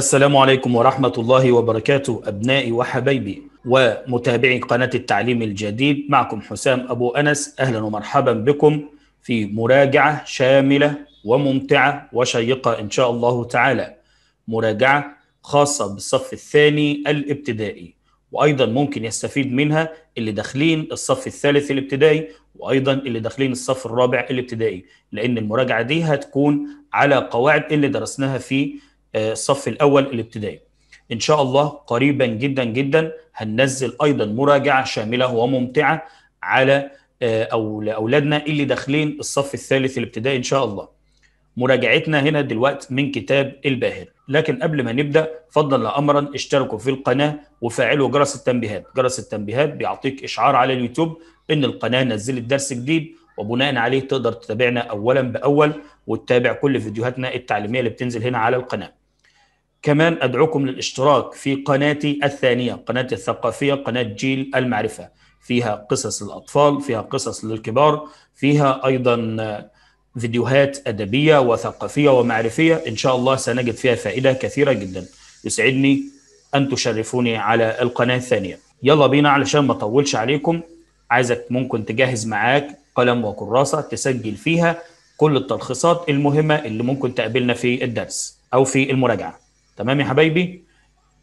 السلام عليكم ورحمة الله وبركاته أبنائي وحبايبي ومتابعي قناة التعليم الجديد معكم حسام أبو أنس أهلا ومرحبا بكم في مراجعة شاملة وممتعة وشيقة إن شاء الله تعالى مراجعة خاصة بالصف الثاني الابتدائي وأيضا ممكن يستفيد منها اللي داخلين الصف الثالث الابتدائي وأيضا اللي داخلين الصف الرابع الابتدائي لأن المراجعة دي هتكون على قواعد اللي درسناها في آه، الصف الاول الابتدائي ان شاء الله قريبا جدا جدا هننزل ايضا مراجعه شامله وممتعه على آه، او لاولادنا اللي داخلين الصف الثالث الابتدائي ان شاء الله مراجعتنا هنا دلوقتي من كتاب الباهر لكن قبل ما نبدا فضلا امرا اشتركوا في القناه وفعلوا جرس التنبيهات جرس التنبيهات بيعطيك اشعار على اليوتيوب ان القناه نزلت درس جديد وبناء عليه تقدر تتابعنا اولا باول وتتابع كل فيديوهاتنا التعليميه اللي بتنزل هنا على القناه كمان أدعوكم للاشتراك في قناتي الثانية قناتي الثقافية قناة جيل المعرفة فيها قصص للأطفال فيها قصص للكبار فيها أيضا فيديوهات أدبية وثقافية ومعرفية إن شاء الله سنجد فيها فائدة كثيرة جدا يسعدني أن تشرفوني على القناة الثانية يلا بينا علشان ما أطولش عليكم عايزك ممكن تجهز معاك قلم وكراسة تسجل فيها كل التلخيصات المهمة اللي ممكن تقابلنا في الدرس أو في المراجعة تمام يا حبايبي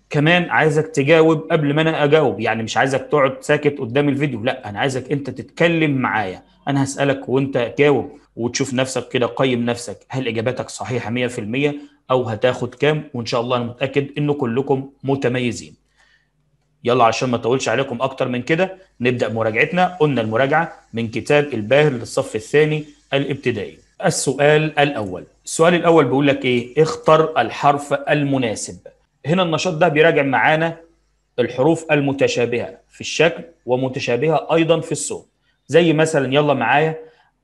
كمان عايزك تجاوب قبل ما انا اجاوب يعني مش عايزك تقعد ساكت قدام الفيديو لا انا عايزك انت تتكلم معايا انا هسالك وانت جاوب وتشوف نفسك كده قيم نفسك هل اجاباتك صحيحه 100% او هتاخد كام وان شاء الله انا متاكد ان كلكم متميزين يلا عشان ما اطولش عليكم اكتر من كده نبدا مراجعتنا قلنا المراجعه من كتاب الباهر للصف الثاني الابتدائي السؤال الاول السؤال الاول بيقول لك ايه اختر الحرف المناسب هنا النشاط ده بيراجع معانا الحروف المتشابهه في الشكل ومتشابهه ايضا في الصوت زي مثلا يلا معايا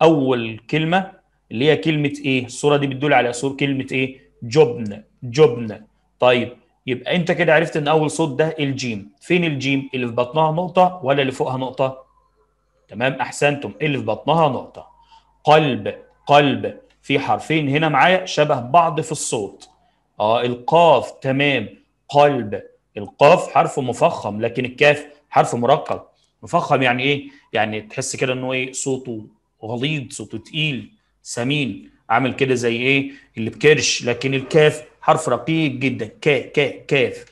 اول كلمه اللي هي كلمه ايه الصوره دي بتدل على صور كلمه ايه جبن جبن طيب يبقى انت كده عرفت ان اول صوت ده الجيم فين الجيم اللي في بطنها نقطه ولا اللي فوقها نقطه تمام احسنتم اللي في بطنها نقطه قلب قلب في حرفين هنا معايا شبه بعض في الصوت اه القاف تمام قلب القاف حرف مفخم لكن الكاف حرف مرقب مفخم يعني ايه يعني تحس كده ان هو ايه صوته غليظ صوته تقيل سمين عامل كده زي ايه اللي بكرش لكن الكاف حرف رقيق جدا ك ك كاف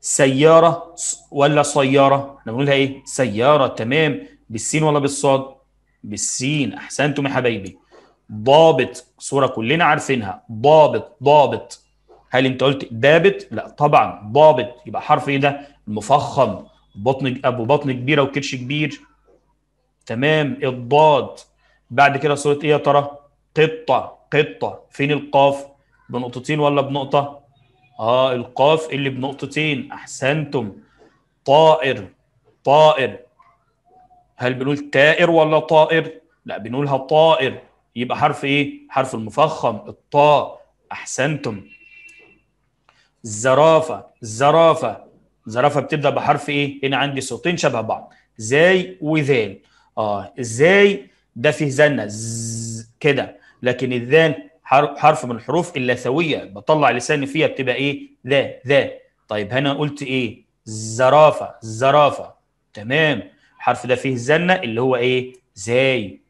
سيارة ولا سيارة احنا بنقولها ايه سيارة تمام بالسين ولا بالصاد بالسين احسنتم يا حبايبي ضابط صوره كلنا عارفينها ضابط ضابط هل انت قلت دابت لا طبعا ضابط يبقى حرف ايه ده المفخم بطن ابو بطن كبيره وكرش كبير تمام الضاد بعد كده صوره ايه يا ترى قطه قطه فين القاف بنقطتين ولا بنقطه اه القاف اللي بنقطتين احسنتم طائر طائر هل بنقول تائر ولا طائر لا بنقولها طائر يبقى حرف ايه حرف المفخم الطاء احسنتم الزرافه الزرافه الزرافه بتبدا بحرف ايه هنا عندي صوتين شبه بعض زي وذال اه ازاي ده فيه زنه كده لكن الذال حرف من الحروف اللثويه بطلع لساني فيها بتبقى ايه ذا ذا طيب هنا قلت ايه الزرافه الزرافه تمام الحرف ده فيه زنه اللي هو ايه زاي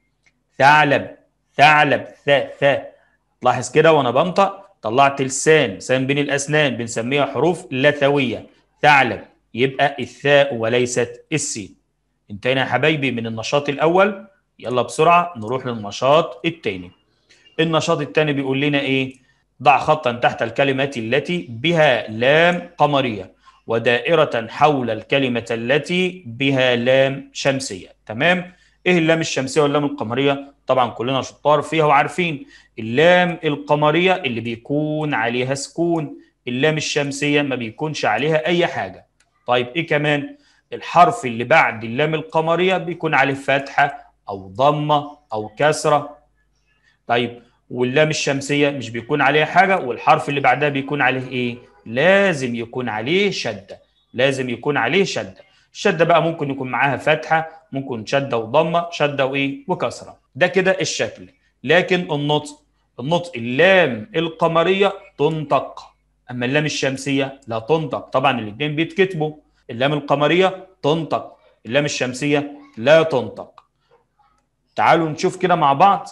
ثعلب ثعلب ثاء ثاء تلاحظ كده وانا بنطق طلعت لسان لسان بين الاسنان بنسميها حروف لثويه ثعلب يبقى الثاء وليست السين انتهينا يا حبايبي من النشاط الاول يلا بسرعه نروح للنشاط الثاني النشاط الثاني بيقول لنا ايه ضع خطا تحت الكلمه التي بها لام قمريه ودائره حول الكلمه التي بها لام شمسيه تمام ايه اللام الشمسيه واللام القمريه طبعا كلنا شطار فيها وعارفين اللام القمريه اللي بيكون عليها سكون اللام الشمسيه ما بيكونش عليها اي حاجه طيب ايه كمان الحرف اللي بعد اللام القمريه بيكون عليه فتحه او ضمه او كسره طيب واللام الشمسيه مش بيكون عليها حاجه والحرف اللي بعدها بيكون عليه ايه لازم يكون عليه شده لازم يكون عليه شده الشده بقى ممكن يكون معاها فتحه ممكن شده وضمه شده وايه وكسره ده كده الشكل لكن النطق النطق اللام القمريه تنطق اما اللام الشمسيه لا تنطق طبعا الاثنين بيتكتبوا اللام القمريه تنطق اللام الشمسيه لا تنطق تعالوا نشوف كده مع بعض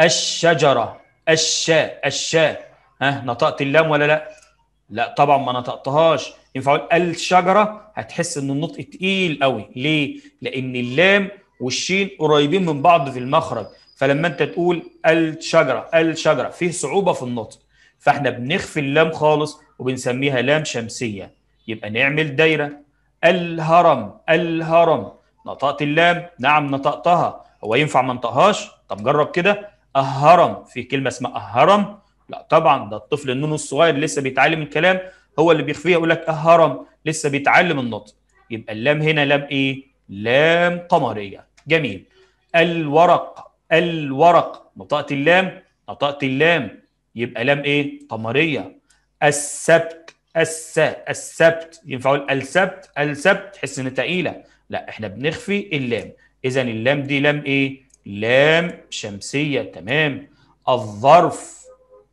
الشجره الشاء الشاء ها نطقت اللام ولا لا لا طبعا ما نطقتهاش ينفع اقول الشجره هتحس ان النطق تقيل قوي ليه لان اللام والشين قريبين من بعض في المخرج فلما انت تقول الشجره الشجره فيه صعوبه في النطق فاحنا بنخفي اللام خالص وبنسميها لام شمسيه يبقى نعمل دايره الهرم الهرم نطقت اللام نعم نطقتها هو ينفع ما انطقهاش طب جرب كده اهرم في كلمه اسمها اهرم لا طبعا ده الطفل النون الصغير لسه بيتعلم الكلام هو اللي بيخفيها يقول لك أه، هرم لسه بيتعلم النطق يبقى اللام هنا لام ايه لام قمريه جميل الورق الورق نطقت اللام نطقت اللام يبقى لام ايه قمريه السبت الس السبت ينفع اقول السبت السبت تحس ان تقيله لا احنا بنخفي اللام اذا اللام دي لام ايه لام شمسيه تمام الظرف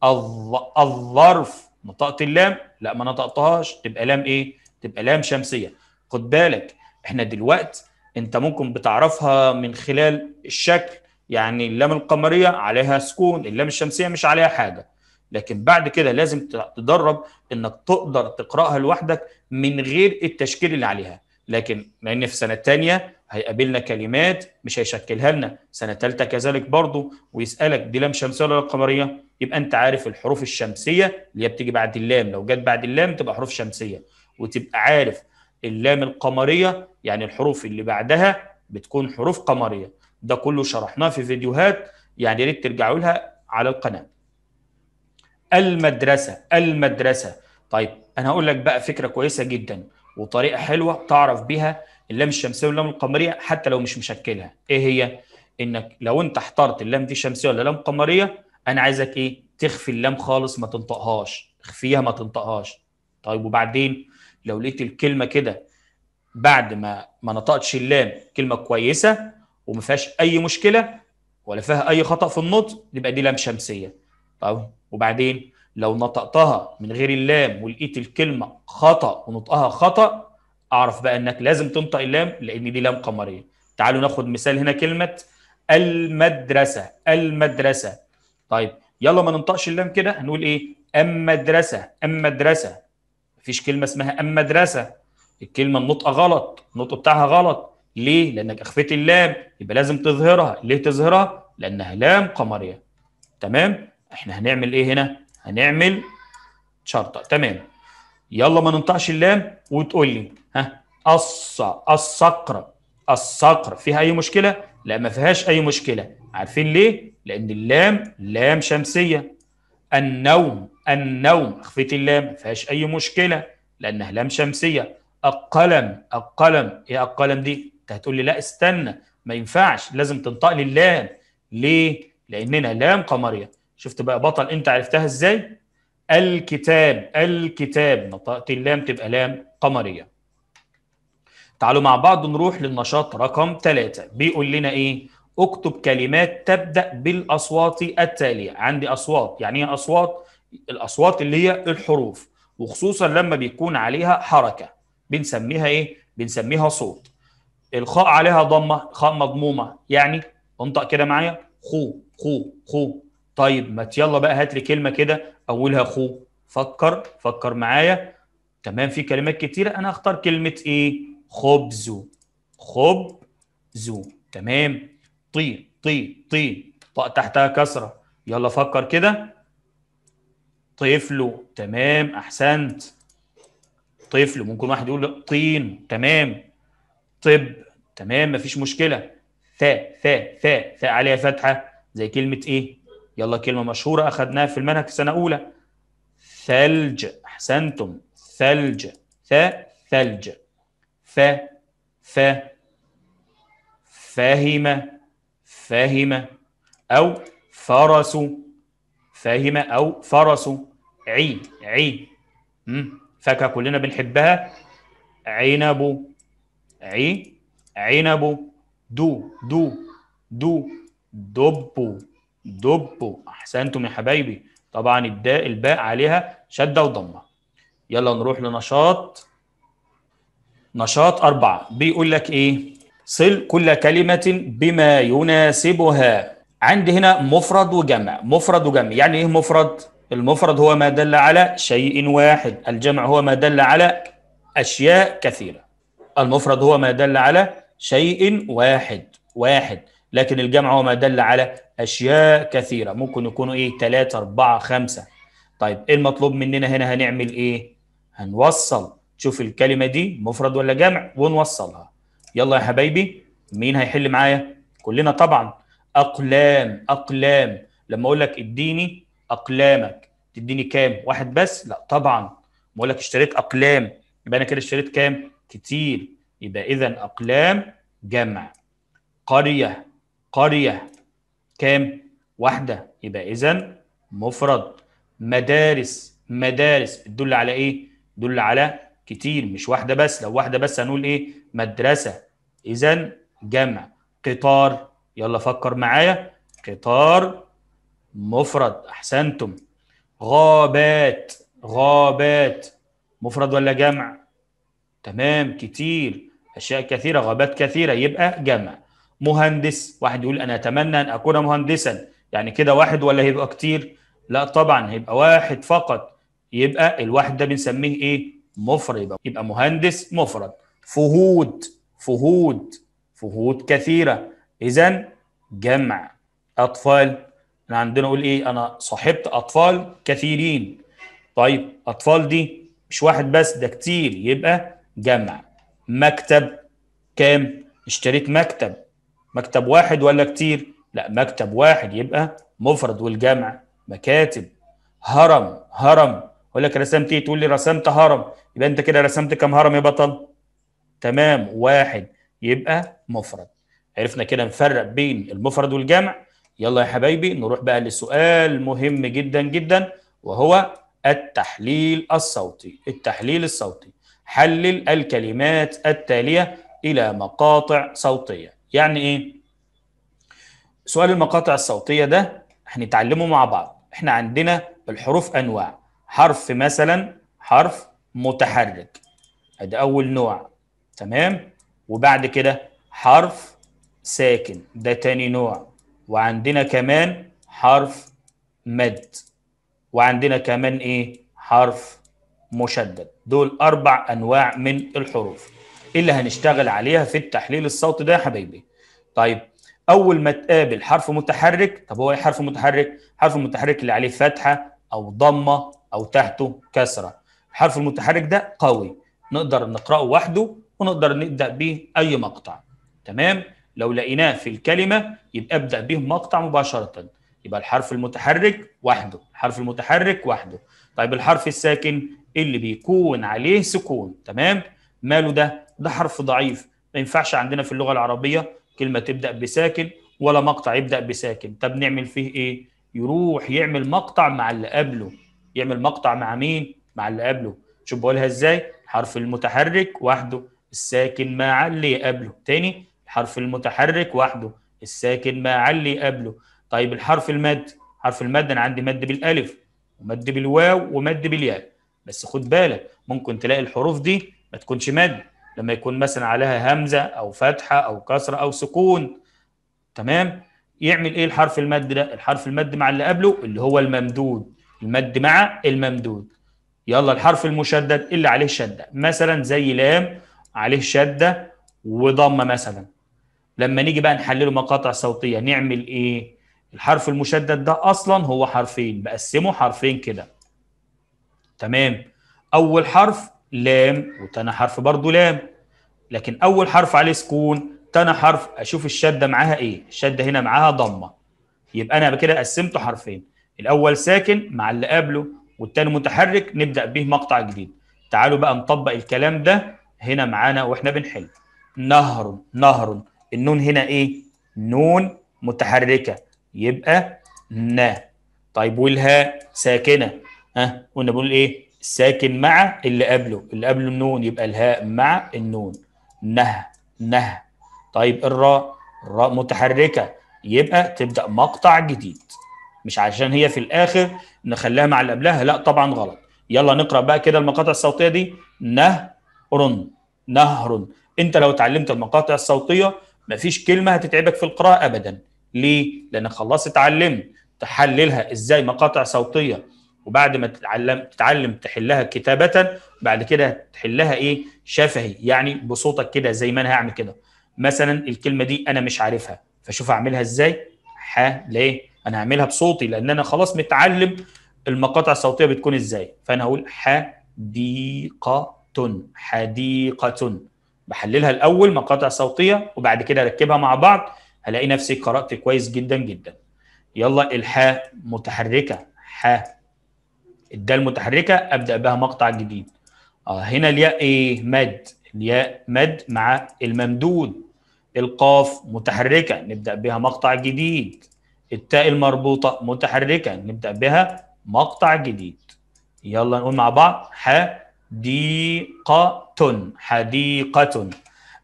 الظرف نطقت اللام لا ما نطقتهاش تبقى لام ايه تبقى لام شمسيه خد بالك احنا دلوقتي انت ممكن بتعرفها من خلال الشكل يعني اللام القمريه عليها سكون اللام الشمسيه مش عليها حاجه لكن بعد كده لازم تدرب انك تقدر تقراها لوحدك من غير التشكيل اللي عليها لكن لان في سنه تانية هيقابلنا كلمات مش هيشكلها لنا سنه ثالثه كذلك برضه ويسالك دي لام شمسيه ولا قمريه يبقى انت عارف الحروف الشمسيه اللي هي بتيجي بعد اللام لو جت بعد اللام تبقى حروف شمسيه وتبقى عارف اللام القمريه يعني الحروف اللي بعدها بتكون حروف قمريه ده كله شرحناه في فيديوهات يعني يا ريت ترجعوا لها على القناه المدرسه المدرسه طيب انا هقول لك بقى فكره كويسه جدا وطريقه حلوه تعرف بيها اللام الشمسيه واللام القمريه حتى لو مش مشكلها ايه هي انك لو انت احترت اللام دي شمسيه ولا لام قمريه انا عايزك ايه تخفي اللام خالص ما تنطقهاش اخفيها ما تنطقهاش طيب وبعدين لو لقيت الكلمه كده بعد ما ما نطقتش اللام كلمه كويسه وما فيهاش اي مشكله ولا فيها اي خطا في النطق يبقى دي لام شمسيه طيب وبعدين لو نطقتها من غير اللام ولقيت الكلمه خطا ونطقها خطا اعرف بقى انك لازم تنطق اللام لان دي لام قمريه تعالوا ناخد مثال هنا كلمه المدرسه المدرسه طيب يلا ما ننطقش اللام كده هنقول ايه ام مدرسه ام مدرسه مفيش كلمه اسمها ام مدرسه الكلمه النطق غلط النطق بتاعها غلط ليه لانك اخفيت اللام يبقى لازم تظهرها ليه تظهرها لانها لام قمريه تمام احنا هنعمل ايه هنا هنعمل شرطه تمام يلا ما ننطقش اللام وتقول لي ها الص الصقر الصقر فيها اي مشكله لا ما فيهاش اي مشكله عارفين ليه؟ لأن اللام لام شمسية النوم النوم خفيت اللام ما فيهاش أي مشكلة لأنها لام شمسية القلم القلم إيه القلم دي؟ أنت هتقول لي لا استنى ما ينفعش لازم تنطق لي اللام ليه؟ لأننا لام قمرية شفت بقى بطل أنت عرفتها إزاي؟ الكتاب الكتاب نطقت اللام تبقى لام قمرية تعالوا مع بعض نروح للنشاط رقم ثلاثة بيقول لنا إيه؟ اكتب كلمات تبدا بالاصوات التاليه عندي اصوات يعني ايه اصوات الاصوات اللي هي الحروف وخصوصا لما بيكون عليها حركه بنسميها ايه بنسميها صوت الخاء عليها ضمه خاء مضمومه يعني انطق كده معايا خو خو خو طيب ما يلا بقى هات لي كلمه كده اولها خو فكر فكر معايا تمام في كلمات كتيره انا هختار كلمه ايه خبزو خبزو تمام طي طي طي طاء تحتها كسره يلا فكر كده طفله تمام احسنت طفل ممكن واحد يقول طين تمام طب تمام مفيش مشكله ثاء ثاء ثاء ثاء عليها فتحه زي كلمه ايه يلا كلمه مشهوره اخذناها في المنهج سنه اولى ثلج احسنتم ثلج ثاء ثلج ف ف فهم فهم أو فرس فهم أو فرس عي عي فاكهة كلنا بنحبها عنب عي عنب دو دو دو دب دب أحسنتم يا حبايبي طبعا الداء الباء عليها شدة وضمة يلا نروح لنشاط نشاط أربعة بيقول لك إيه صل كل كلمة بما يناسبها عندي هنا مفرد وجمع مفرد وجمع يعني إيه مفرد؟ المفرد هو ما دل على شيء واحد الجمع هو ما دل على أشياء كثيرة المفرد هو ما دل على شيء واحد واحد لكن الجمع هو ما دل على أشياء كثيرة ممكن يكونوا إيه ثلاثة أربعة خمسة طيب إيه المطلوب مننا هنا هنعمل إيه هنوصل شوف الكلمة دي مفرد ولا جمع ونوصلها يلا يا حبايبي مين هيحل معايا كلنا طبعا اقلام اقلام لما اقول لك اديني اقلامك تديني كام واحد بس لا طبعا بقول لك اشتريت اقلام يبقى انا كده اشتريت كام كتير يبقى اذا اقلام جمع قريه قريه كام واحده يبقى اذا مفرد مدارس مدارس بتدل على ايه دل على كتير مش واحده بس لو واحده بس هنقول ايه مدرسه اذا جمع قطار يلا فكر معايا قطار مفرد احسنتم غابات غابات مفرد ولا جمع تمام كتير اشياء كثيره غابات كثيره يبقى جمع مهندس واحد يقول انا اتمنى ان اكون مهندسا يعني كده واحد ولا هيبقى كتير لا طبعا هيبقى واحد فقط يبقى الواحد ده بنسميه ايه مفرد يبقى مهندس مفرد فهود فهود فهود كثيرة إذا جمع أطفال أنا عندنا نقول إيه أنا صاحبت أطفال كثيرين طيب أطفال دي مش واحد بس ده كتير يبقى جمع مكتب كام اشتريت مكتب مكتب واحد ولا كتير لا مكتب واحد يبقى مفرد والجمع مكاتب هرم هرم اقول لك رسمت ايه تقول لي رسمت هرم يبقى انت كده رسمت كام هرم يا بطل تمام واحد يبقى مفرد عرفنا كده نفرق بين المفرد والجمع يلا يا حبايبي نروح بقى لسؤال مهم جدا جدا وهو التحليل الصوتي التحليل الصوتي حلل الكلمات التالية إلى مقاطع صوتية يعني إيه؟ سؤال المقاطع الصوتية ده هنتعلمه مع بعض احنا عندنا الحروف أنواع حرف مثلا حرف متحرك ادي أول نوع تمام وبعد كده حرف ساكن ده تاني نوع وعندنا كمان حرف مد وعندنا كمان ايه حرف مشدد دول اربع انواع من الحروف اللي هنشتغل عليها في التحليل الصوتي ده يا حبايبي طيب اول ما تقابل حرف متحرك طب هو ايه حرف متحرك حرف متحرك اللي عليه فتحه او ضمه او تحته كسره الحرف المتحرك ده قوي نقدر نقراه وحده ونقدر نبدا به اي مقطع تمام لو لقيناه في الكلمه يبقى ابدا به مقطع مباشره يبقى الحرف المتحرك وحده الحرف المتحرك وحده طيب الحرف الساكن اللي بيكون عليه سكون تمام ماله ده ده حرف ضعيف ما ينفعش عندنا في اللغه العربيه كلمه تبدا بساكن ولا مقطع يبدا بساكن طب نعمل فيه ايه يروح يعمل مقطع مع اللي قبله يعمل مقطع مع مين مع اللي قبله شوف بقولها ازاي حرف المتحرك وحده الساكن مع اللي قبله تاني الحرف المتحرك وحده الساكن مع اللي قبله طيب الحرف المد حرف المد انا عندي مد بالالف ومد بالواو ومد بالياء بس خد بالك ممكن تلاقي الحروف دي ما تكونش مد لما يكون مثلا عليها همزه او فتحه او كسره او سكون تمام يعمل ايه الحرف المد ده الحرف المد مع اللي قبله اللي هو الممدود المد مع الممدود يلا الحرف المشدد اللي عليه شده مثلا زي لام عليه شده وضمه مثلا لما نيجي بقى نحلله مقاطع صوتيه نعمل ايه الحرف المشدد ده اصلا هو حرفين بقسمه حرفين كده تمام اول حرف لام وتاني حرف برضه لام لكن اول حرف عليه سكون تاني حرف اشوف الشده معاها ايه الشده هنا معاها ضمه يبقى انا كده قسمته حرفين الاول ساكن مع اللي قبله والتاني متحرك نبدا به مقطع جديد تعالوا بقى نطبق الكلام ده هنا معانا واحنا بنحل نهر نهر النون هنا ايه نون متحركه يبقى ن طيب والهاء ساكنه ها قلنا بنقول ايه ساكن مع اللي قبله اللي قبله النون يبقى الهاء مع النون نه نه طيب الراء الراء متحركه يبقى تبدا مقطع جديد مش عشان هي في الاخر نخليها مع اللي قبلها لا طبعا غلط يلا نقرا بقى كده المقاطع الصوتيه دي نه رن نهر انت لو اتعلمت المقاطع الصوتيه مفيش كلمه هتتعبك في القراءه ابدا ليه لانك خلاص اتعلمت تحللها ازاي مقاطع صوتيه وبعد ما تتعلم تتعلم تحلها كتابه بعد كده تحلها ايه شفهي يعني بصوتك كده زي ما انا هعمل كده مثلا الكلمه دي انا مش عارفها فشوف اعملها ازاي ح ليه انا هعملها بصوتي لان انا خلاص متعلم المقاطع الصوتيه بتكون ازاي فانا هقول ح دي ق حديقة بحللها الأول مقاطع صوتية وبعد كده أركبها مع بعض هلاقي نفسي قرأت كويس جدا جدا يلا الحاء متحركة حاء الدال متحركة أبدأ بها مقطع جديد آه هنا الياء إيه مد الياء مد مع الممدود القاف متحركة نبدأ بها مقطع جديد التاء المربوطة متحركة نبدأ بها مقطع جديد يلا نقول مع بعض حاء ديقة حديقة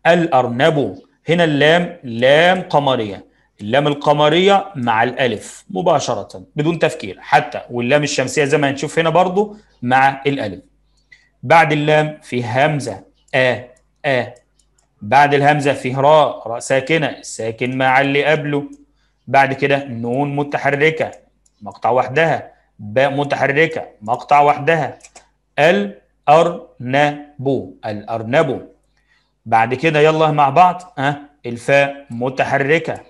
الأرنب هنا اللام لام قمرية اللام القمرية مع الألف مباشرة بدون تفكير حتى واللام الشمسية زي ما هنشوف هنا برضو مع الألف بعد اللام في همزة آ آ بعد الهمزة في راء راء ساكنة ساكن مع اللي قبله بعد كده نون متحركة مقطع وحدها باء متحركة مقطع وحدها ال أرنبو الأرنبو بعد كده يلا مع بعض أه الفاء متحركة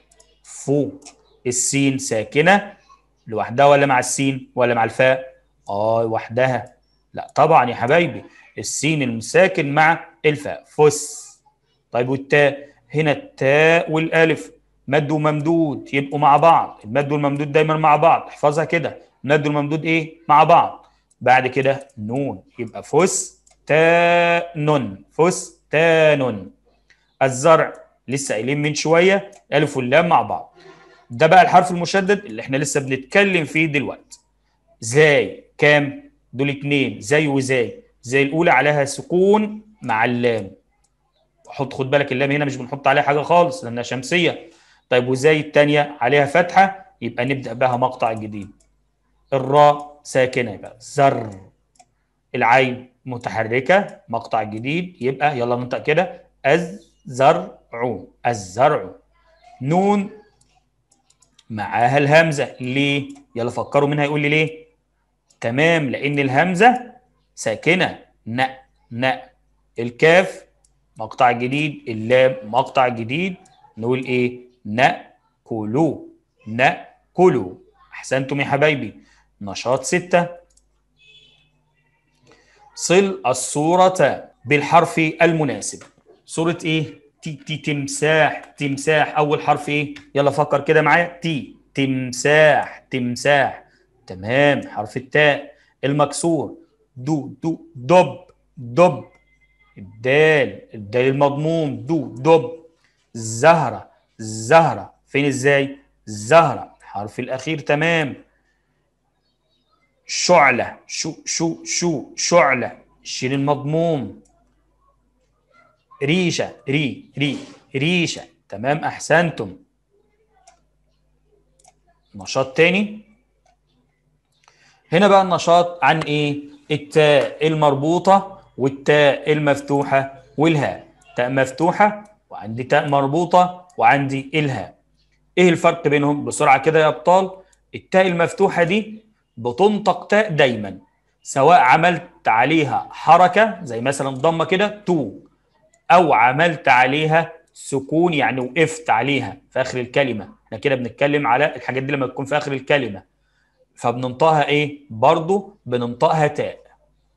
فو السين ساكنة لوحدها ولا مع السين ولا مع الفاء آه وحدها لا طبعا يا حبايبي السين المساكن مع الفاء فس طيب والتاء هنا التاء والالف مد وممدود يبقوا مع بعض المد والممدود دايما مع بعض احفظها كده مد والممدود ايه مع بعض بعد كده نون يبقى فستان فستان الزرع لسه قايلين من شويه الف واللام مع بعض ده بقى الحرف المشدد اللي احنا لسه بنتكلم فيه دلوقتي زي كام دول اتنين زي وزي زي الاولى عليها سكون مع اللام حط خد بالك اللام هنا مش بنحط عليها حاجه خالص لانها شمسيه طيب وزي الثانيه عليها فتحه يبقى نبدا بها مقطع جديد الراء ساكنه يبقى زر العين متحركه مقطع جديد يبقى يلا ننطق كده الزرع الزرع نون معاها الهمزه ليه يلا فكروا مين هيقول لي ليه تمام لان الهمزه ساكنه ن ن الكاف مقطع جديد اللام مقطع جديد نقول ايه نأكلوا نأكلوا احسنتم يا حبايبي نشاط ستة صل الصورة بالحرف المناسب صورة ايه؟ تي تي تمساح تمساح اول حرف ايه؟ يلا فكر كده معايا تي تمساح تمساح تمام حرف التاء المكسور دو دو دب دب الدال الدال المضموم دو دب زهرة زهرة فين ازاي؟ زهرة الحرف الاخير تمام شعلة شو شو شو شعلة شيل المضموم ريشة ري ري ريشة تمام أحسنتم نشاط تاني هنا بقى النشاط عن ايه التاء المربوطة والتاء المفتوحة والهاء تاء مفتوحة وعندي تاء مربوطة وعندي الهاء ايه الفرق بينهم بسرعة كده يا ابطال التاء المفتوحة دي بتنطق تاء دايما سواء عملت عليها حركة زي مثلا ضمة كده تو أو عملت عليها سكون يعني وقفت عليها في آخر الكلمة احنا كده بنتكلم على الحاجات دي لما تكون في آخر الكلمة فبننطقها إيه؟ برضه بننطقها تاء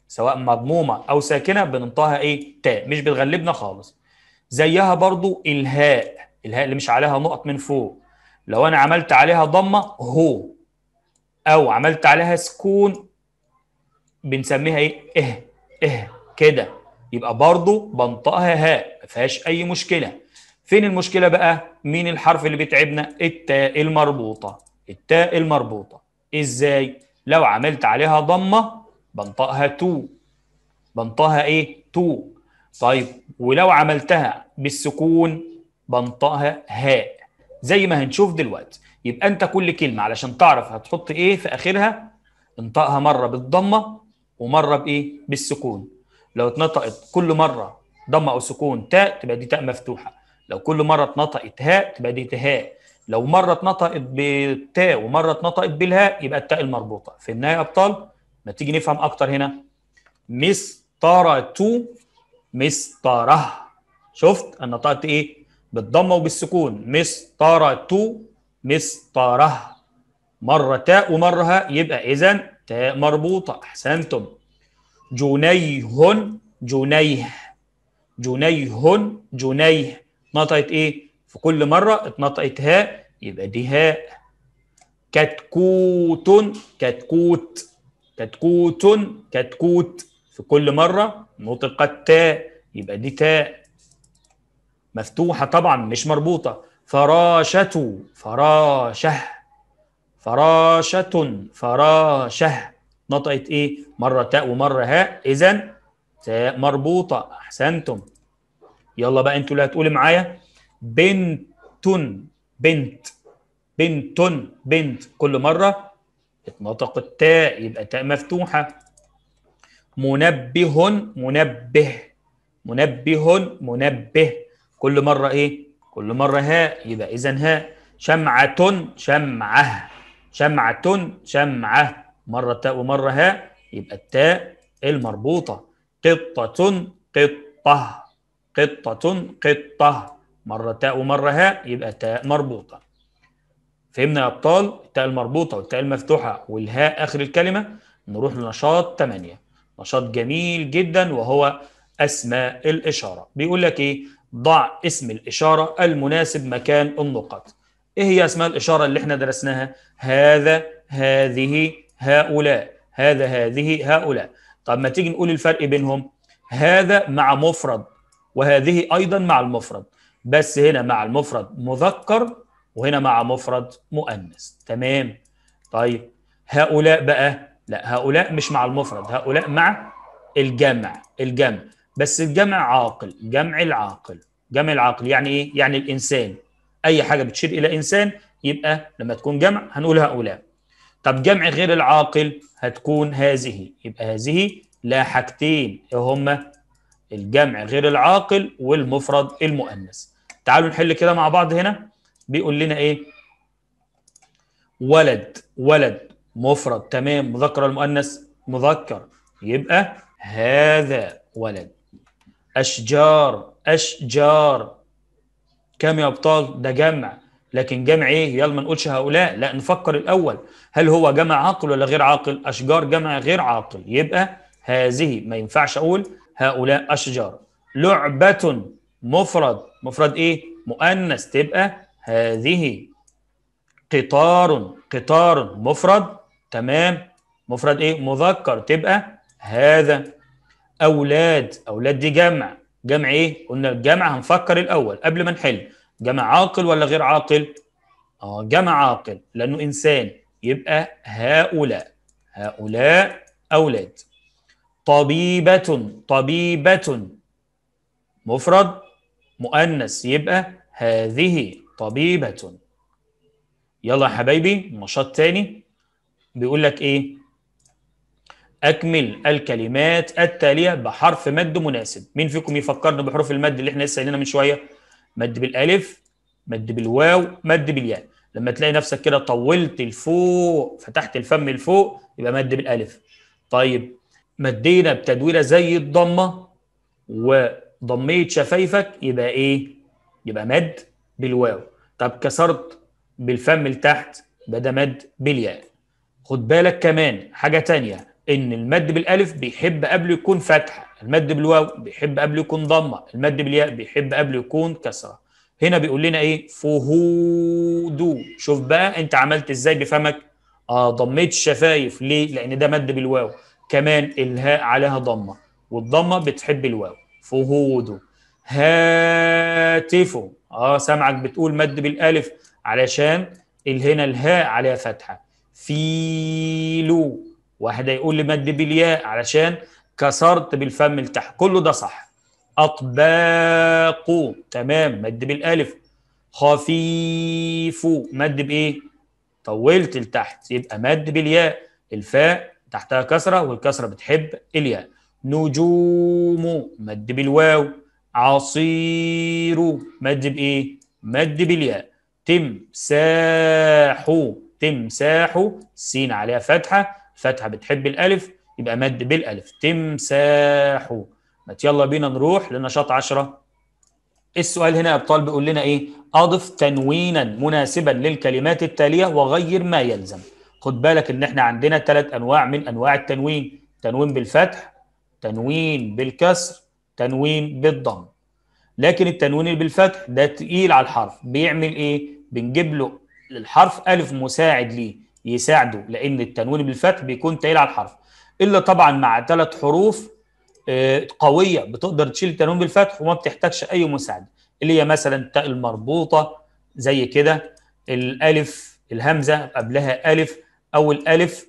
سواء مضمومة أو ساكنة بننطقها إيه؟ تاء مش بتغلبنا خالص زيها برضه الهاء الهاء اللي مش عليها نقط من فوق لو أنا عملت عليها ضمة هو او عملت عليها سكون بنسميها ايه اه اه كده يبقى برضو بنطقها هاء ما فيهاش اي مشكله فين المشكله بقى مين الحرف اللي بيتعبنا التاء المربوطه التاء المربوطه ازاي لو عملت عليها ضمه بنطقها تو بنطقها ايه تو طيب ولو عملتها بالسكون بنطقها هاء زي ما هنشوف دلوقتي يبقى انت كل كلمه علشان تعرف هتحط ايه في اخرها انطقها مره بالضمه ومره بايه بالسكون لو اتنطقت كل مره ضمه او سكون تاء تبقى دي تاء مفتوحه لو كل مره اتنطقت هاء تبقى دي تهاء لو مره اتنطقت بالتاء ومره اتنطقت بالهاء يبقى التاء المربوطه النهايه يا ابطال ما تيجي نفهم اكتر هنا مس مسطره شفت انا نطقت ايه بالضمه وبالسكون مسطره مسطره مرة تاء ومرة يبقى إذا تاء مربوطة أحسنتم جنيه جنيه جنيه جنيه نطقت إيه؟ في كل مرة اتنطقت هاء يبقى دي هاء كتكوت كتكوت كتكوت كتكوت في كل مرة نطقت تاء يبقى دي تاء مفتوحة طبعا مش مربوطة فراشة فراشة فراشة فراشة نطقت ايه مرة تاء ومرة هاء اذا تاء مربوطة احسنتم يلا بقى انتوا اللي هتقولوا معايا بنت بنت بنت بنت كل مرة اتنطق التاء يبقى تاء مفتوحة منبه منبه منبه منبه كل مرة ايه كل مرة هاء يبقى إذا هاء شمعة شمعة شمعة شمعة مرة تاء ومرة هاء يبقى التاء المربوطة قطة قطة قطة قطة مرة تاء ومرة هاء يبقى تاء مربوطة فهمنا يا أبطال التاء المربوطة والتاء المفتوحة والهاء آخر الكلمة نروح لنشاط 8 نشاط جميل جدا وهو أسماء الإشارة بيقول لك إيه ضع اسم الإشارة المناسب مكان النقط إيه هي أسماء الإشارة اللي احنا درسناها هذا هذه هؤلاء هذا هذه هؤلاء طب ما تيجي نقول الفرق بينهم هذا مع مفرد وهذه أيضا مع المفرد بس هنا مع المفرد مذكر وهنا مع مفرد مؤنث تمام طيب هؤلاء بقى لا هؤلاء مش مع المفرد هؤلاء مع الجمع الجمع بس الجمع عاقل جمع العاقل جمع العاقل يعني ايه يعني الانسان اي حاجه بتشير الى انسان يبقى لما تكون جمع هنقول هؤلاء طب جمع غير العاقل هتكون هذه يبقى هذه لا حاجتين ايه هما الجمع غير العاقل والمفرد المؤنث تعالوا نحل كده مع بعض هنا بيقول لنا ايه ولد ولد مفرد تمام مذكر المؤنث مذكر يبقى هذا ولد أشجار أشجار كم يا أبطال ده جمع لكن جمع إيه يلا ما نقولش هؤلاء لا نفكر الأول هل هو جمع عاقل ولا غير عاقل أشجار جمع غير عاقل يبقى هذه ما ينفعش أقول هؤلاء أشجار لعبة مفرد مفرد إيه مؤنث تبقى هذه قطار قطار مفرد تمام مفرد ايه مذكر تبقى هذا اولاد اولاد دي جمع جمع ايه قلنا الجمع هنفكر الاول قبل ما نحل جمع عاقل ولا غير عاقل اه جمع عاقل لانه انسان يبقى هؤلاء هؤلاء اولاد طبيبة طبيبة مفرد مؤنث يبقى هذه طبيبة يلا يا حبايبي نشاط تاني بيقول لك ايه اكمل الكلمات التاليه بحرف مد مناسب مين فيكم يفكرنا بحروف المد اللي احنا لسه قايلينها من شويه مد بالالف مد بالواو مد بالياء لما تلاقي نفسك كده طولت لفوق فتحت الفم لفوق يبقى مد بالالف طيب مدينا بتدويره زي الضمه وضميت شفايفك يبقى ايه يبقى مد بالواو طب كسرت بالفم لتحت يبقى ده مد بالياء خد بالك كمان حاجه تانية ان المد بالالف بيحب قبله يكون فتحه المد بالواو بيحب قبله يكون ضمه المد بالياء بيحب قبله يكون كسره هنا بيقول لنا ايه فهودو شوف بقى انت عملت ازاي بفمك اه ضميت الشفايف ليه لان ده مد بالواو كمان الهاء عليها ضمه والضمه بتحب الواو فهودو هاتفوا اه سامعك بتقول مد بالالف علشان هنا الهاء عليها فتحه فيلو واحد هيقول لي مد بالياء علشان كسرت بالفم لتحت كله ده صح اطباق تمام مد بالالف خفيف مد بايه طولت لتحت يبقى مد بالياء الفاء تحتها كسره والكسره بتحب الياء نجوم مد بالواو عصير مد بايه مد بالياء تمساح تمساح سين عليها فتحه فتحه بتحب الالف يبقى مد بالالف تمساح ما يلا بينا نروح لنشاط 10 السؤال هنا يا ابطال بيقول لنا ايه اضف تنوينا مناسبا للكلمات التاليه وغير ما يلزم خد بالك ان احنا عندنا ثلاث انواع من انواع التنوين تنوين بالفتح تنوين بالكسر تنوين بالضم لكن التنوين اللي بالفتح ده تقيل على الحرف بيعمل ايه بنجيب له الحرف الف مساعد ليه يساعده لان التنوين بالفتح بيكون تقيل على الحرف الا طبعا مع ثلاث حروف آه، قويه بتقدر تشيل التنوين بالفتح وما بتحتاجش اي مساعده اللي هي مثلا التاء المربوطه زي كده الالف الهمزه قبلها الف او الالف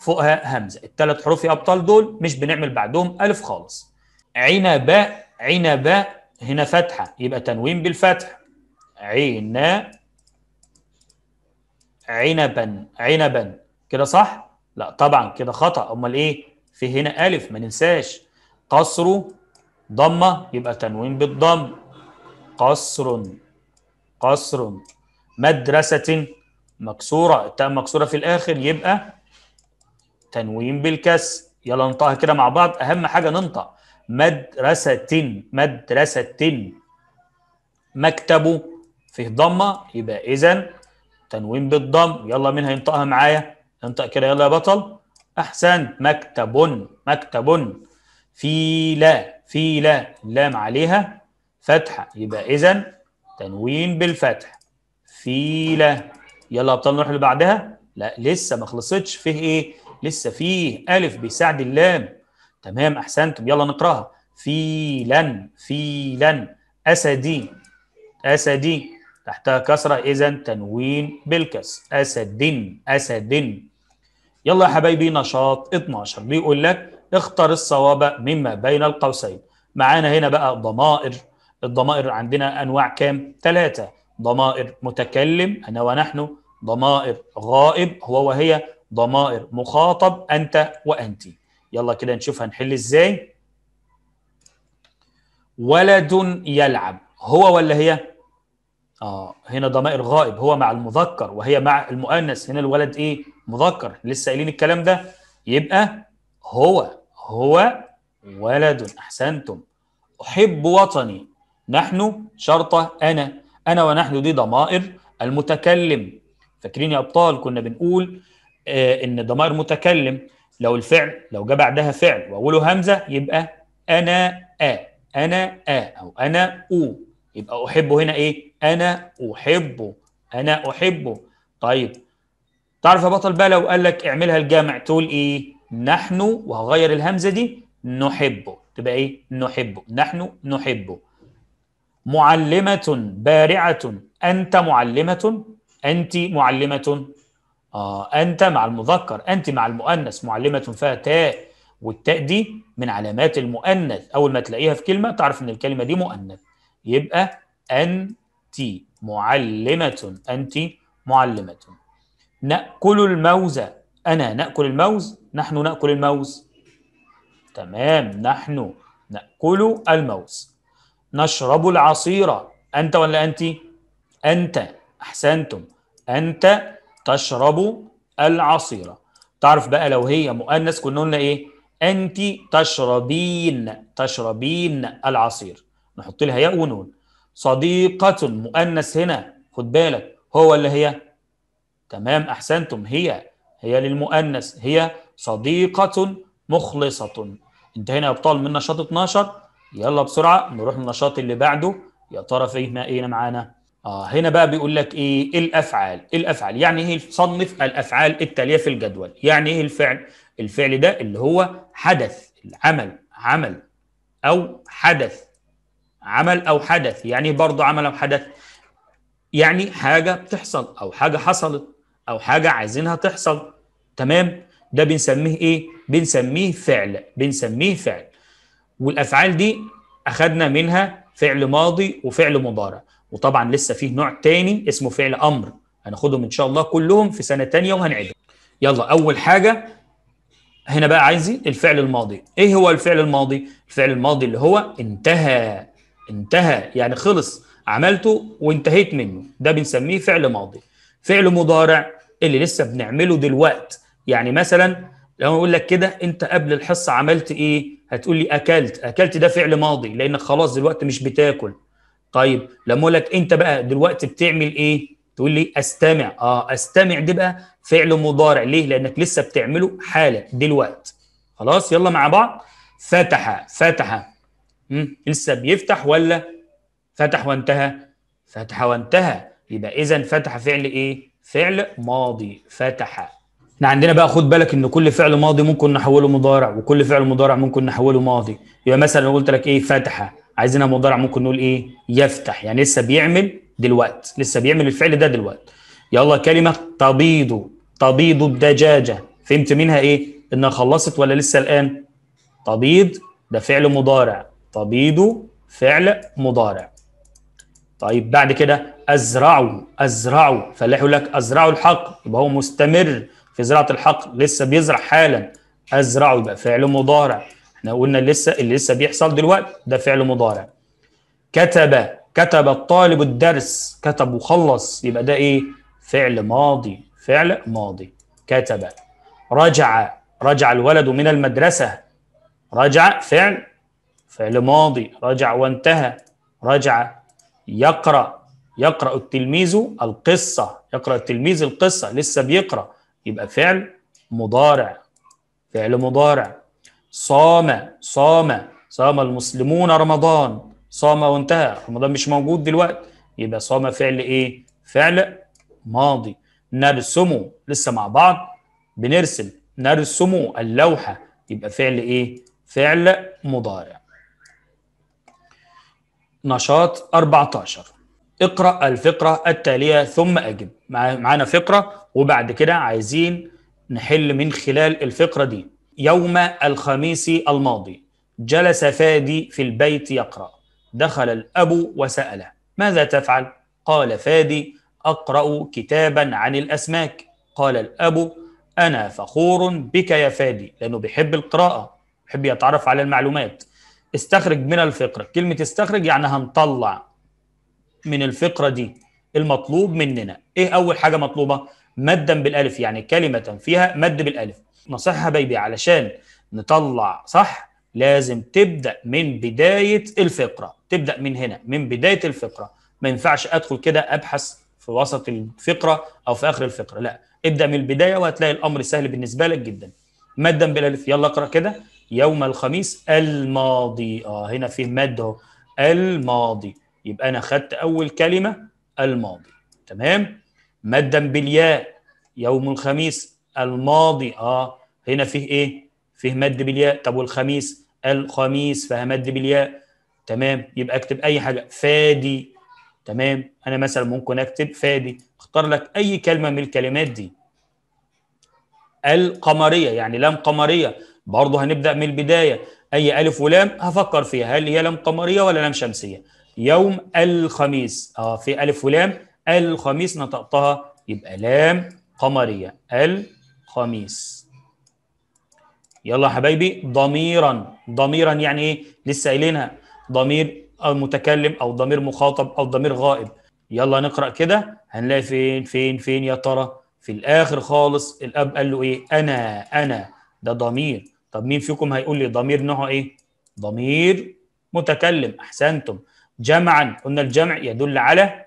فوقها همزه الثلاث حروف يا ابطال دول مش بنعمل بعدهم الف خالص باء عين باء هنا فتحه يبقى تنوين بالفتح عين عنبا عنبا كده صح؟ لا طبعا كده خطأ أمال إيه؟ في هنا ألف ما ننساش قصر ضمة يبقى تنوين بالضم قصر قصر مدرسة مكسورة التاء مكسورة في الآخر يبقى تنوين بالكس يلا ننطقها كده مع بعض أهم حاجة ننطق مدرسة مدرسة مكتب فيه ضمة يبقى إذا تنوين بالضم يلا مين هينطقها معايا انطق كده يلا يا بطل احسن مكتب مكتب في لا في لا اللام عليها فتحه يبقى اذا تنوين بالفتح في لا يلا يا بطل نروح اللي بعدها لا لسه ما خلصتش فيه ايه لسه فيه الف بيساعد اللام تمام احسنتم يلا نقراها في لن في لن اسدي اسدي تحتها كسرة إذا تنوين بالكسر أسد أسد يلا يا حبايبي نشاط 12 بيقول لك اختر الصواب مما بين القوسين معانا هنا بقى ضمائر الضمائر عندنا أنواع كام؟ ثلاثة ضمائر متكلم أنا ونحن ضمائر غائب هو وهي ضمائر مخاطب أنت وأنت يلا كده نشوف هنحل إزاي ولد يلعب هو ولا هي؟ اه هنا ضمائر غائب هو مع المذكر وهي مع المؤنث هنا الولد ايه مذكر لسه قايلين الكلام ده يبقى هو هو ولد احسنتم احب وطني نحن شرطه انا انا ونحن دي ضمائر المتكلم فاكرين يا ابطال كنا بنقول آه ان ضمائر متكلم لو الفعل لو جه بعدها فعل واوله همزه يبقى انا آ آه. انا آ آه. او انا او يبقى احب هنا ايه انا احبه انا احبه طيب تعرف يا بطل بقى لو قال لك اعملها الجامع تقول ايه نحن وهغير الهمزه دي نحبه تبقى ايه نحبه نحن نحبه معلمه بارعه انت معلمه انت معلمه آه انت مع المذكر انت مع المؤنث معلمه فيها تاء والتاء دي من علامات المؤنث اول ما تلاقيها في كلمه تعرف ان الكلمه دي مؤنث يبقى ان أنت معلمة أنت معلمة نأكل الموز أنا نأكل الموز نحن نأكل الموز تمام نحن نأكل الموز نشرب العصير أنت ولا أنت أنت أحسنتم أنت تشرب العصير تعرف بقى لو هي مؤنث كنا قلنا إيه أنت تشربين تشربين العصير نحط لها ياء ونون صديقة مؤنث هنا خد بالك هو اللي هي تمام أحسنتم هي هي للمؤنث هي صديقة مخلصة انتهينا يا أبطال من نشاط 12 يلا بسرعة نروح للنشاط اللي بعده يا ترى ما إيه معانا آه هنا بقى بيقول لك إيه الأفعال الأفعال يعني إيه صنف الأفعال التالية في الجدول يعني إيه الفعل الفعل ده اللي هو حدث العمل عمل أو حدث عمل او حدث يعني برضه عمل او حدث يعني حاجه بتحصل او حاجه حصلت او حاجه عايزينها تحصل تمام ده بنسميه ايه بنسميه فعل بنسميه فعل والافعال دي اخذنا منها فعل ماضي وفعل مضارع وطبعا لسه فيه نوع تاني اسمه فعل امر هناخدهم ان شاء الله كلهم في سنه تانية وهنعيدهم يلا اول حاجه هنا بقى عايزي الفعل الماضي ايه هو الفعل الماضي الفعل الماضي اللي هو انتهى انتهى يعني خلص عملته وانتهيت منه ده بنسميه فعل ماضي فعل مضارع اللي لسه بنعمله دلوقت يعني مثلا لو اقول لك كده انت قبل الحصه عملت ايه هتقول لي اكلت اكلت ده فعل ماضي لانك خلاص دلوقتي مش بتاكل طيب لما اقول لك انت بقى دلوقتي بتعمل ايه تقول لي استمع اه استمع دي بقى فعل مضارع ليه لانك لسه بتعمله حالا دلوقت خلاص يلا مع بعض فتح فتح مم. لسه بيفتح ولا فتح وانتهى فتح وانتهى يبقى اذا فتح فعل ايه فعل ماضي فتح احنا عندنا بقى خد بالك ان كل فعل ماضي ممكن نحوله مضارع وكل فعل مضارع ممكن نحوله ماضي يبقى مثلا لو قلت لك ايه فتح عايزينها مضارع ممكن نقول ايه يفتح يعني لسه بيعمل دلوقت لسه بيعمل الفعل ده دلوقت يلا كلمه تبيض تبيض الدجاجه فهمت منها ايه انها خلصت ولا لسه الان تبيض ده فعل مضارع تبيض فعل مضارع طيب بعد كده ازرعوا ازرعوا فلاح يقول لك ازرعوا الحق يبقى هو مستمر في زراعه الحق لسه بيزرع حالا ازرعوا يبقى فعل مضارع احنا قلنا لسه اللي لسه بيحصل دلوقتي ده فعل مضارع كتب كتب الطالب الدرس كتب وخلص يبقى ده ايه فعل ماضي فعل ماضي كتب رجع رجع الولد من المدرسه رجع فعل فعل ماضي رجع وانتهى رجع يقرأ يقرأ التلميذ القصة يقرأ التلميذ القصة لسه بيقرأ يبقى فعل مضارع فعل مضارع صام صام صام المسلمون رمضان صام وانتهى رمضان مش موجود دلوقتي يبقى صام فعل ايه فعل ماضي نرسم لسه مع بعض بنرسم نرسم اللوحة يبقى فعل ايه فعل مضارع نشاط 14 اقرأ الفقرة التالية ثم أجب معانا فقرة وبعد كده عايزين نحل من خلال الفقرة دي يوم الخميس الماضي جلس فادي في البيت يقرأ دخل الأب وسأله ماذا تفعل؟ قال فادي أقرأ كتابا عن الأسماك قال الأب أنا فخور بك يا فادي لأنه بيحب القراءة بيحب يتعرف على المعلومات استخرج من الفقرة كلمة استخرج يعني هنطلع من الفقرة دي المطلوب مننا ايه اول حاجة مطلوبة مدا بالالف يعني كلمة فيها مد بالالف نصيحة بيبي علشان نطلع صح لازم تبدأ من بداية الفقرة تبدأ من هنا من بداية الفقرة ما ينفعش ادخل كده ابحث في وسط الفقرة او في اخر الفقرة لا ابدأ من البداية وهتلاقي الامر سهل بالنسبة لك جدا مدا بالالف يلا اقرأ كده يوم الخميس الماضي اه هنا فيه ماده اهو الماضي يبقى انا خدت اول كلمه الماضي تمام مادا بالياء يوم الخميس الماضي اه هنا فيه ايه فيه مد بالياء طب والخميس الخميس فهمد بالياء تمام يبقى اكتب اي حاجه فادي تمام انا مثلا ممكن اكتب فادي اختار لك اي كلمه من الكلمات دي القمريه يعني لام قمريه برضه هنبدا من البدايه اي الف ولام هفكر فيها هل هي لام قمريه ولا لام شمسيه يوم الخميس اه في الف ولام الخميس نطقتها يبقى لام قمريه الخميس يلا حبايبي ضميرا ضميرا يعني ايه لسه قايلينها ضمير متكلم او ضمير مخاطب او ضمير غائب يلا نقرا كده هنلاقي فين فين فين يا ترى في الاخر خالص الاب قال له ايه انا انا ده ضمير طب مين فيكم هيقول لي ضمير نوعه ايه ضمير متكلم احسنتم جمعا قلنا الجمع يدل على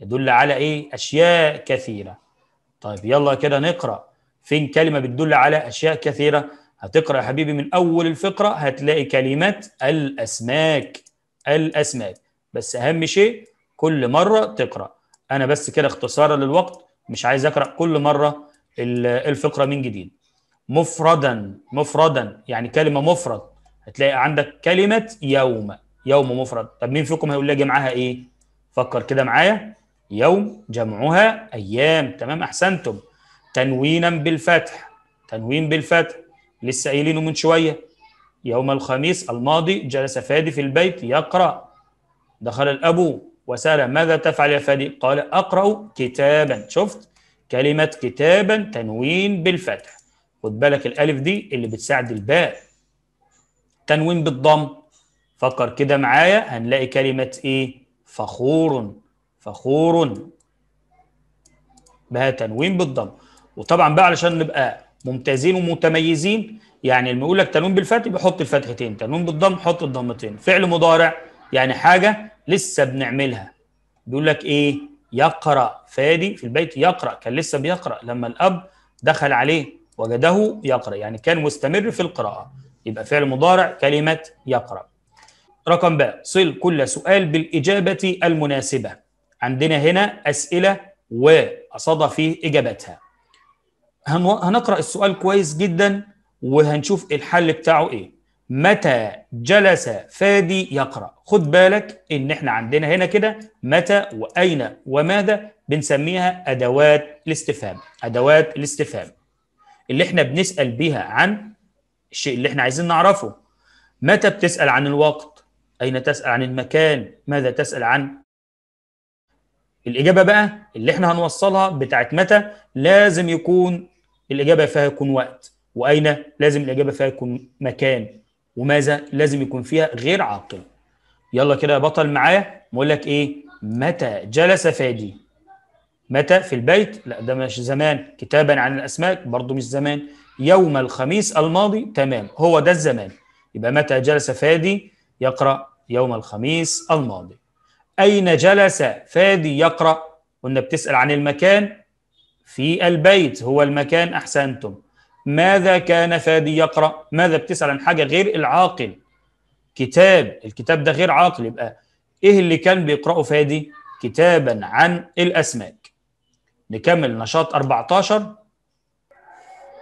يدل على ايه اشياء كثيره طيب يلا كده نقرا فين كلمه بتدل على اشياء كثيره هتقرا يا حبيبي من اول الفقره هتلاقي كلمه الاسماك الاسماك بس اهم شيء كل مره تقرا انا بس كده اختصارا للوقت مش عايز اقرا كل مره الفقره من جديد مفردا مفردا يعني كلمه مفرد هتلاقي عندك كلمه يوم يوم مفرد طب مين فيكم هيقول لي يا ايه فكر كده معايا يوم جمعها ايام تمام احسنتم تنوينا بالفتح تنوين بالفتح لسه قايلينه من شويه يوم الخميس الماضي جلس فادي في البيت يقرا دخل الاب وسأل ماذا تفعل يا فادي؟ قال أقرأ كتابا شفت؟ كلمة كتابا تنوين بالفتح خد بالك الألف دي اللي بتساعد الباء تنوين بالضم فكر كده معايا هنلاقي كلمة إيه؟ فخور فخور بها تنوين بالضم وطبعا بقى علشان نبقى ممتازين ومتميزين يعني لما يقول لك تنوين بالفتح بحط الفتحتين تنوين بالضم حط الضمتين فعل مضارع يعني حاجة لسه بنعملها بيقول لك ايه يقرا فادي في البيت يقرا كان لسه بيقرا لما الاب دخل عليه وجده يقرا يعني كان مستمر في القراءه يبقى فعل مضارع كلمه يقرا رقم ب صل كل سؤال بالاجابه المناسبه عندنا هنا اسئله واصدى فيه اجابتها هنقرا السؤال كويس جدا وهنشوف الحل بتاعه ايه متى جلس فادي يقرأ خد بالك إن إحنا عندنا هنا كده متى وأين وماذا بنسميها أدوات الاستفهام أدوات الاستفهام اللي إحنا بنسأل بيها عن الشيء اللي إحنا عايزين نعرفه متى بتسأل عن الوقت أين تسأل عن المكان ماذا تسأل عن الإجابة بقى اللي إحنا هنوصلها بتاعت متى لازم يكون الإجابة فيها يكون وقت وأين لازم الإجابة فيها يكون مكان وماذا لازم يكون فيها غير عاقل يلا كده يا بطل معايا بقول لك ايه متى جلس فادي متى في البيت لا ده مش زمان كتابا عن الاسماك برضو مش زمان يوم الخميس الماضي تمام هو ده الزمان يبقى متى جلس فادي يقرا يوم الخميس الماضي اين جلس فادي يقرا قلنا بتسال عن المكان في البيت هو المكان احسنتم ماذا كان فادي يقرأ ماذا بتسأل عن حاجة غير العاقل كتاب الكتاب ده غير عاقل يبقى إيه اللي كان بيقرأه فادي كتابا عن الأسماك نكمل نشاط 14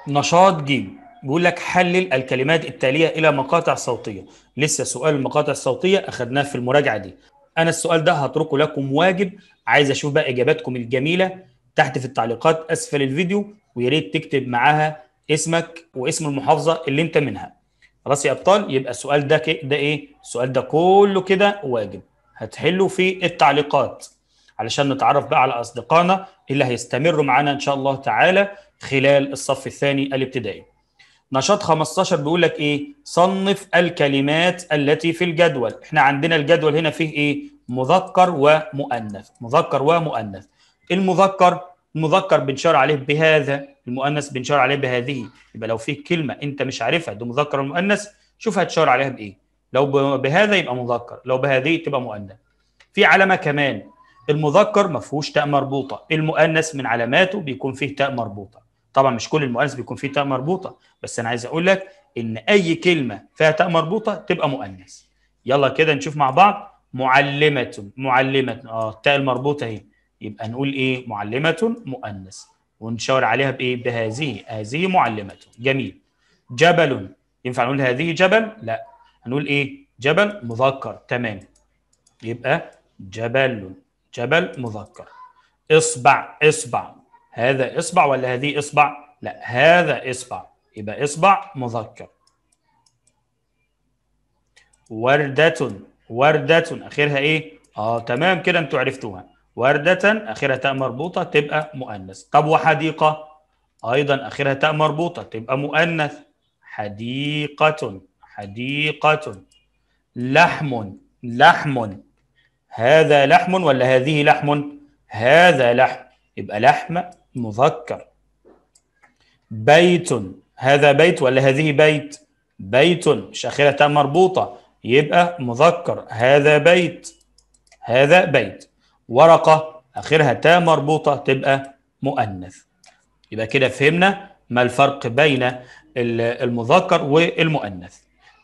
نشاط ج بيقول لك حلل الكلمات التالية إلى مقاطع صوتية لسه سؤال المقاطع الصوتية أخدناه في المراجعة دي أنا السؤال ده هتركه لكم واجب عايز أشوف بقى إجاباتكم الجميلة تحت في التعليقات أسفل الفيديو ويا ريت تكتب معاها اسمك واسم المحافظه اللي انت منها خلاص يا ابطال يبقى السؤال ده ده ايه السؤال ده كله كده واجب هتحله في التعليقات علشان نتعرف بقى على اصدقائنا اللي هيستمروا معانا ان شاء الله تعالى خلال الصف الثاني الابتدائي نشاط 15 بيقول لك ايه صنف الكلمات التي في الجدول احنا عندنا الجدول هنا فيه ايه مذكر ومؤنث مذكر ومؤنث المذكر مذكر بنشار عليه بهذا المؤنث بنشار عليه بهذه يبقى لو في كلمه انت مش عارفها ده مذكر المؤنث شوف هتشار عليها بايه لو بهذا يبقى مذكر لو بهذه تبقى مؤنث في علامه كمان المذكر ما فيهوش تاء مربوطه المؤنث من علاماته بيكون فيه تاء مربوطه طبعا مش كل المؤنث بيكون فيه تاء مربوطه بس انا عايز اقول لك ان اي كلمه فيها تاء مربوطه تبقى مؤنث يلا كده نشوف مع بعض معلمه معلمه اه التاء المربوطه اهي يبقى نقول ايه معلمه مؤنث ونشاور عليها بايه بهذه هذه معلمه جميل جبل ينفع نقول هذه جبل لا هنقول ايه جبل مذكر تمام يبقى جبل جبل مذكر اصبع اصبع هذا اصبع ولا هذه اصبع لا هذا اصبع يبقى اصبع مذكر وردة وردة اخرها ايه اه تمام كده انتوا عرفتوها وردة آخرها تاء مربوطة تبقى مؤنث طب وحديقة أيضا آخرها تاء مربوطة تبقى مؤنث حديقة حديقة لحم لحم هذا لحم ولا هذه لحم هذا لحم يبقى لحم مذكر بيت هذا بيت ولا هذه بيت بيت مش آخرها تاء مربوطة يبقى مذكر هذا بيت هذا بيت ورقة آخرها تاء مربوطة تبقى مؤنث يبقى كده فهمنا ما الفرق بين المذكر والمؤنث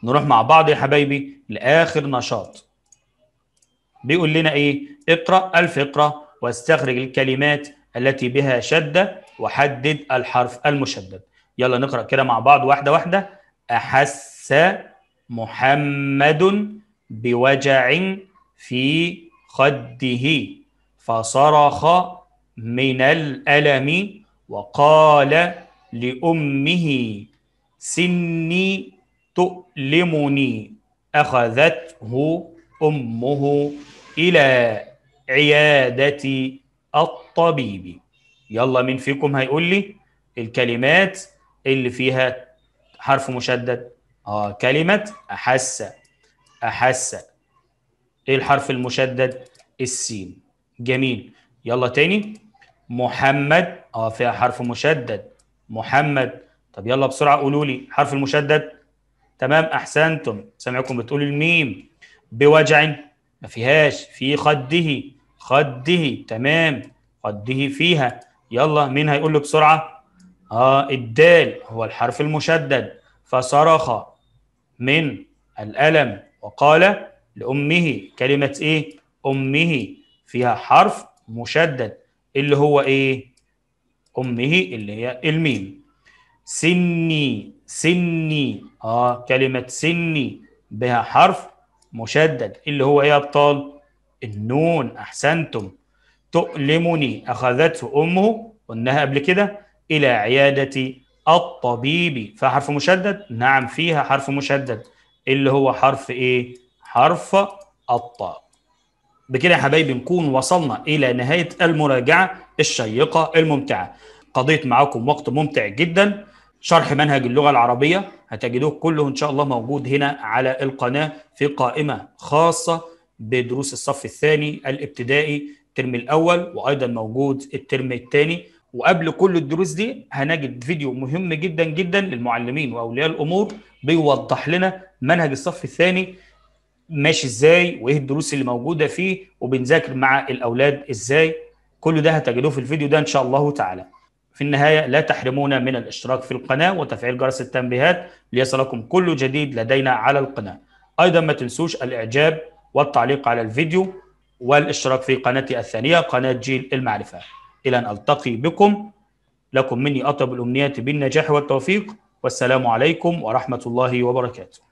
نروح مع بعض يا حبايبي لآخر نشاط بيقول لنا إيه اقرأ الفقرة واستخرج الكلمات التي بها شدة وحدد الحرف المشدد يلا نقرأ كده مع بعض واحدة واحدة أحس محمد بوجع في خده فصرخ من الألم وقال لأمه سني تؤلمني أخذته أمه إلى عيادة الطبيب يلا مين فيكم هيقول لي الكلمات اللي فيها حرف مشدد آه كلمة أحس أحس ايه الحرف المشدد السين جميل يلا تاني محمد اه فيها حرف مشدد محمد طب يلا بسرعه قولوا لي حرف المشدد تمام احسنتم سامعكم بتقول الميم بوجع ما فيهاش في خده خده تمام خده فيها يلا مين هيقول لي بسرعه اه الدال هو الحرف المشدد فصرخ من الالم وقال لأمه كلمة إيه؟ أمه فيها حرف مشدد اللي هو إيه؟ أمه اللي هي الميم سني سني آه كلمة سني بها حرف مشدد اللي هو إيه يا أبطال؟ النون أحسنتم تؤلمني أخذته أمه قلناها قبل كده إلى عيادة الطبيب فحرف مشدد نعم فيها حرف مشدد اللي هو حرف إيه؟ حرف الطاء بكده يا حبايبي نكون وصلنا الى نهايه المراجعه الشيقه الممتعه قضيت معاكم وقت ممتع جدا شرح منهج اللغه العربيه هتجدوه كله ان شاء الله موجود هنا على القناه في قائمه خاصه بدروس الصف الثاني الابتدائي الترم الاول وايضا موجود الترم الثاني وقبل كل الدروس دي هنجد فيديو مهم جدا جدا للمعلمين واولياء الامور بيوضح لنا منهج الصف الثاني ماشي ازاي وايه الدروس اللي موجوده فيه وبنذاكر مع الاولاد ازاي كل ده هتجدوه في الفيديو ده ان شاء الله تعالى في النهايه لا تحرمونا من الاشتراك في القناه وتفعيل جرس التنبيهات ليصلكم كل جديد لدينا على القناه ايضا ما تنسوش الاعجاب والتعليق على الفيديو والاشتراك في قناتي الثانيه قناه جيل المعرفه الى ان التقي بكم لكم مني اطيب الامنيات بالنجاح والتوفيق والسلام عليكم ورحمه الله وبركاته